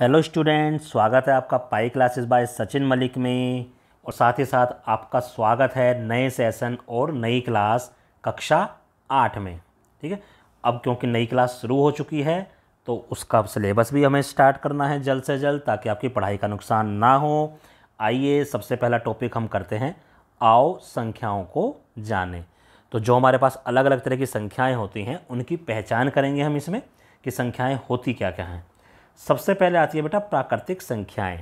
hello student स्वागत है आपका pi classes by Sachin Malik में और साथ ही साथ आपका स्वागत है नए सेशन और नई क्लास कक्षा आठ में ठीक है अब क्योंकि नई क्लास शुरू हो चुकी है तो उसका सिलेबस भी हमें स्टार्ट करना है जल्द से जल्द ताकि आपकी पढ़ाई का नुकसान ना हो आइए सबसे पहला टॉपिक हम करते हैं आओ संख्याओं को जाने तो जो हमारे पास अलग अलग तरह की संख्याएँ होती हैं उनकी पहचान करेंगे हम इसमें कि संख्याएँ होती क्या क्या हैं सबसे पहले आती है बेटा प्राकृतिक संख्याएं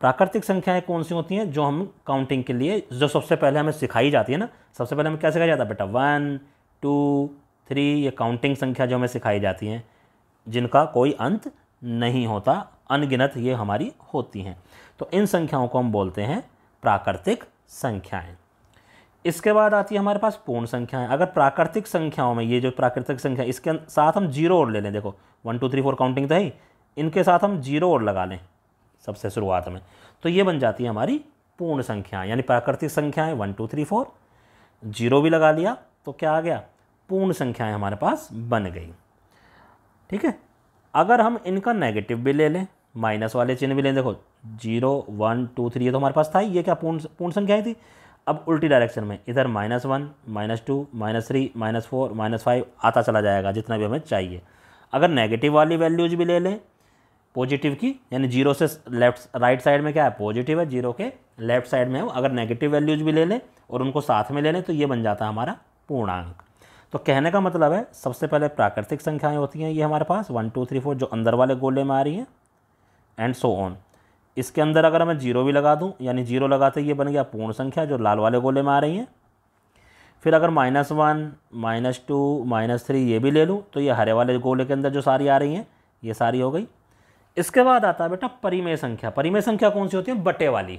प्राकृतिक संख्याएं कौन सी होती हैं जो हम काउंटिंग के लिए जो सबसे पहले हमें सिखाई जाती है ना सबसे पहले हमें क्या सिखाया जाता है बेटा वन टू थ्री ये काउंटिंग संख्या जो हमें सिखाई जाती हैं जिनका कोई अंत नहीं होता अनगिनत ये हमारी होती हैं तो इन संख्याओं को हम बोलते हैं प्राकृतिक संख्याएं इसके बाद आती है हमारे पास पूर्ण संख्याएं अगर प्राकृतिक संख्याओं में ये जो प्राकृतिक संख्या इसके साथ हम जीरो और ले लें देखो one two three four counting तो है इनके साथ हम जीरो और लगा लें सबसे शुरुआत में तो ये बन जाती है हमारी पूर्ण संख्या यानी प्राकृतिक संख्याएं one two three four zero भी लगा लिया तो क्या आ गया पूर्ण संख्याएं हमारे पास बन गई ठीक है अगर हम इनका नेगेटिव भी ले लें माइनस वाले चिन्ह भी लें देखो जीरो वन टू थ्री ये तो हमारे पास था ही ये क्या पूर्ण पूर्ण संख्याएँ थी अब उल्टी डायरेक्शन में इधर minus one minus two minus three minus four minus five आता चला जाएगा जितना भी हमें चाहिए अगर नेगेटिव वाली वैल्यूज भी ले लें पॉजिटिव की यानी जीरो से लेफ्ट राइट साइड में क्या है पॉजिटिव है जीरो के लेफ्ट साइड में है अगर नेगेटिव वैल्यूज भी ले लें और उनको साथ में ले लें तो ये बन जाता है हमारा पूर्णांक तो कहने का मतलब है सबसे पहले प्राकृतिक संख्याएं होती हैं ये हमारे पास वन टू थ्री फोर जो अंदर वाले गोले में आ रही हैं एंड सो ऑन इसके अंदर अगर मैं जीरो भी लगा दूँ यानी जीरो लगाते ये बन गया पूर्ण संख्या जो लाल वाले गोले में आ रही हैं फिर अगर minus one minus two minus three ये भी ले लूँ तो ये हरे वाले गोले के अंदर जो सारी आ रही हैं ये सारी हो गई इसके बाद आता है बेटा परिमेय संख्या परिमेय संख्या कौन सी होती है बटे वाली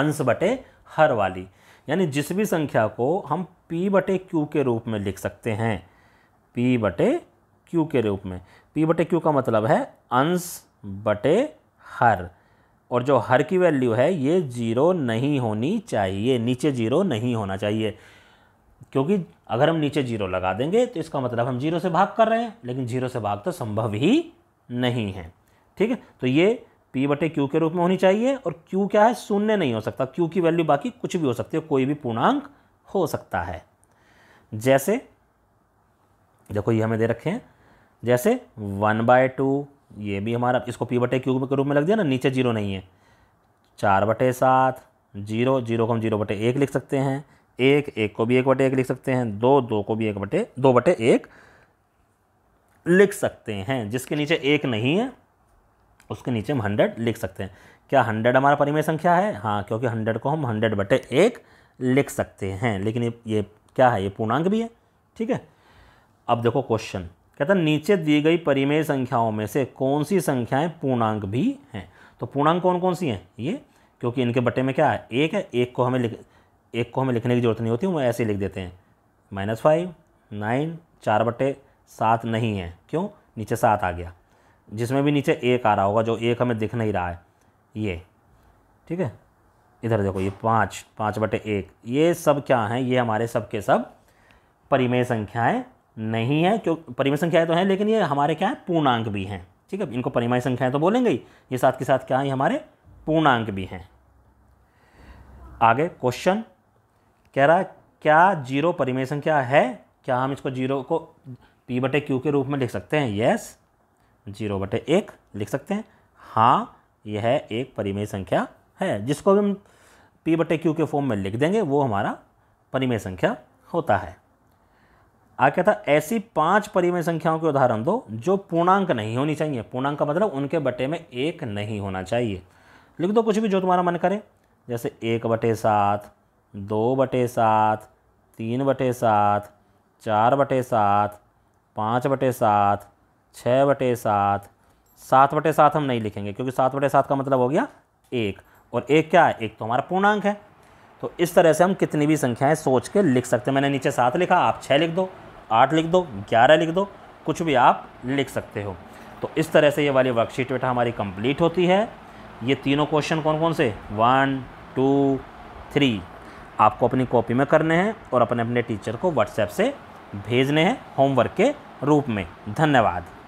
अंश बटे हर वाली यानी जिस भी संख्या को हम पी बटे क्यू के रूप में लिख सकते हैं पी बटे क्यू के रूप में पी बटे क्यू का मतलब है अंश बटे हर और जो हर की वैल्यू है ये जीरो नहीं होनी चाहिए नीचे जीरो नहीं होना चाहिए क्योंकि अगर हम नीचे जीरो लगा देंगे तो इसका मतलब हम जीरो से भाग कर रहे हैं लेकिन जीरो से भाग तो संभव ही नहीं है ठीक है तो ये पी बटे क्यू के रूप में होनी चाहिए और क्यू क्या है शून्य नहीं हो सकता क्यू की वैल्यू बाकी कुछ भी हो सकती है कोई भी पूर्णांक हो सकता है जैसे देखो ये हमें दे रखे हैं जैसे वन बाय टू ये भी हमारा इसको पी बटे क्यू के रूप में लग दिया ना नीचे जीरो नहीं है चार बटे सात जीरो जीरो को हम जीरो बटे एक लिख सकते हैं एक एक को भी एक बटे एक लिख सकते हैं दो दो को भी एक बटे दो बटे एक लिख सकते हैं जिसके नीचे एक नहीं है उसके नीचे हम हंड्रेड लिख सकते हैं क्या हंड्रेड हमारा परिमेय संख्या है हाँ क्योंकि हंड्रेड को हम हंड्रेड बटे एक लिख सकते हैं लेकिन ये क्या है ये पूर्णांक भी है ठीक है अब देखो क्वेश्चन कहता नीचे दी गई परिमेय संख्याओं में से कौन सी संख्याएं पूर्णांक भी हैं तो पूर्णांक कौन कौन सी हैं ये क्योंकि इनके बटे में क्या है एक है एक को हमें लिख एक को हमें लिखने की जरूरत नहीं होती वो ऐसे लिख देते हैं माइनस फाइव नाइन चार बटे सात नहीं है क्यों नीचे सात आ गया जिसमें भी नीचे एक आ रहा होगा जो एक हमें दिख नहीं रहा है ये ठीक है इधर देखो ये पाँच पाँच बटे एक ये सब क्या हैं ये हमारे सब के सब परिमेय संख्याएं नहीं हैं क्यों परिमेय संख्याएं तो हैं लेकिन ये हमारे क्या है पूर्णांक भी हैं ठीक है इनको परिमेय संख्याएं तो बोलेंगे ही ये साथ के साथ क्या है ये हमारे पूर्णांक भी हैं आगे क्वेश्चन कह रहा है क्या जीरो परिमेय संख्या है क्या हम इसको जीरो को पी बटे क्यू के रूप में लिख सकते हैं यस जीरो बटे एक लिख सकते हैं हाँ यह है एक परिमेय संख्या है जिसको भी हम पी बटे क्यू के फॉर्म में लिख देंगे वो हमारा परिमेय संख्या होता है आ क्या था ऐसी पांच परिमेय संख्याओं के उदाहरण दो जो पूर्णांक नहीं होनी चाहिए पूर्णांक का मतलब उनके बटे में एक नहीं होना चाहिए लिख दो कुछ भी जो तुम्हारा मन करे जैसे एक बटे सात दो बटे सात तीन बटे सात चार बटे सात पाँच बटे सात छः बटे सात सात बटे सात हम नहीं लिखेंगे क्योंकि सात बटे सात का मतलब हो गया एक और एक क्या है एक तो हमारा पूर्णांक है तो इस तरह से हम कितनी भी संख्याएं सोच के लिख सकते हैं मैंने नीचे सात लिखा आप छः लिख दो आठ लिख दो ग्यारह लिख दो कुछ भी आप लिख सकते हो तो इस तरह से ये वाली वर्कशीट बेटा हमारी कंप्लीट होती है ये तीनों क्वेश्चन कौन कौन से वन टू थ्री आपको अपनी कॉपी में करने हैं और अपने अपने टीचर को व्हाट्सएप से भेजने हैं होमवर्क के रूप में धन्यवाद